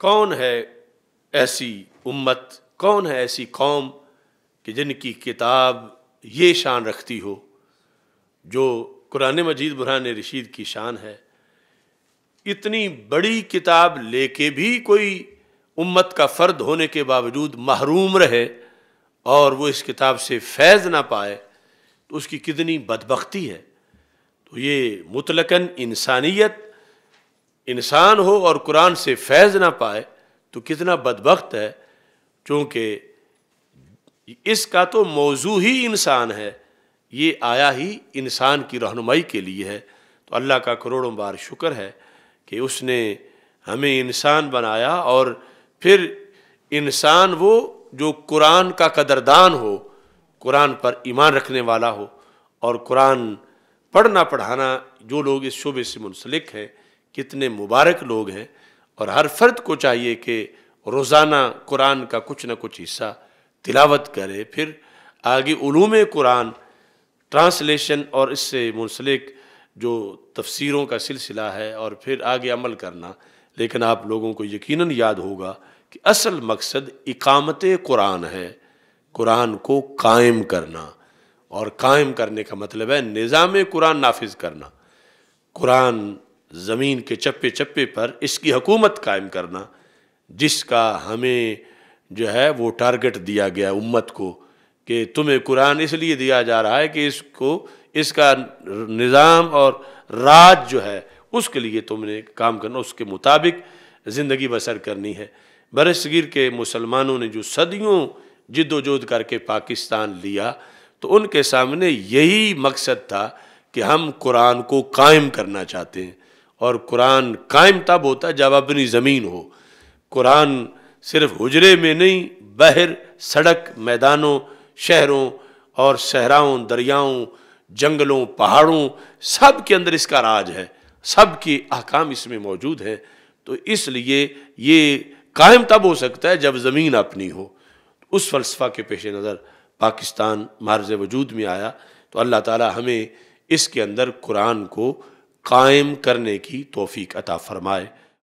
कौन है ऐसी उम्मत कौन है ऐसी कौम कि जिनकी किताब ये शान रखती हो जो कुरान मजीद बुरहान रशीद की शान है इतनी बड़ी किताब लेके भी कोई उम्मत का फ़र्द होने के बावजूद महरूम रहे और वो इस किताब से फैज़ ना पाए तो उसकी कितनी बदबख्ती है तो ये मुतलकन इंसानियत इंसान हो और कुरान से फैज़ ना पाए तो कितना बदबخت है क्योंकि इसका तो मौजू ही इंसान है ये आया ही इंसान की रहनुमाई के लिए है तो अल्लाह का करोड़ों बार शुक्र है कि उसने हमें इंसान बनाया और फिर इंसान वो जो कुरान का कदरदान हो कुरान पर ईमान रखने वाला हो और कुरान पढ़ना पढ़ाना जो लोग इस शोबे से मुंसलिक हैं कितने मुबारक लोग हैं और हर फर्द को चाहिए कि रोज़ाना कुरान का कुछ ना कुछ हिस्सा तिलावत करे फिर आगे ूम कुरान ट्रांसलेशन और इससे मुंसलिक जो तफसीरों का सिलसिला है और फिर आगे अमल करना लेकिन आप लोगों को यकीनन याद होगा कि असल मकसद इकामत कुरान है कुरान को कायम करना और कायम करने का मतलब है निज़ाम कुरान नाफिज करना कुरान ज़मीन के चप्पे चप्पे पर इसकी हकूमत कायम करना जिसका हमें जो है वो टारगेट दिया गया उम्मत को कि तुम्हें कुरान इसलिए दिया जा रहा है कि इसको इसका निज़ाम और राज जो है उसके लिए तुमने काम करना उसके मुताबिक ज़िंदगी बसर करनी है बरसगिर के मुसलमानों ने जो सदियों जिद्दोजहद करके पाकिस्तान लिया तो उनके सामने यही मकसद था कि हम कुरान को कायम करना चाहते हैं और कुरान कायम तब होता है जब अपनी ज़मीन हो कुरान सिर्फ हजरे में नहीं बहर सड़क मैदानों शहरों और सहराओं दरियाओं जंगलों पहाड़ों सब के अंदर इसका राज है सब के अहकाम इसमें मौजूद हैं तो इसलिए ये कायम तब हो सकता है जब ज़मीन अपनी हो उस फ़लसफ़ा के पेश नज़र पाकिस्तान मार्ज वजूद में आया तो अल्लाह ताला हमें इसके अंदर कुरान को कायम करने की तोफ़ी अता फरमाए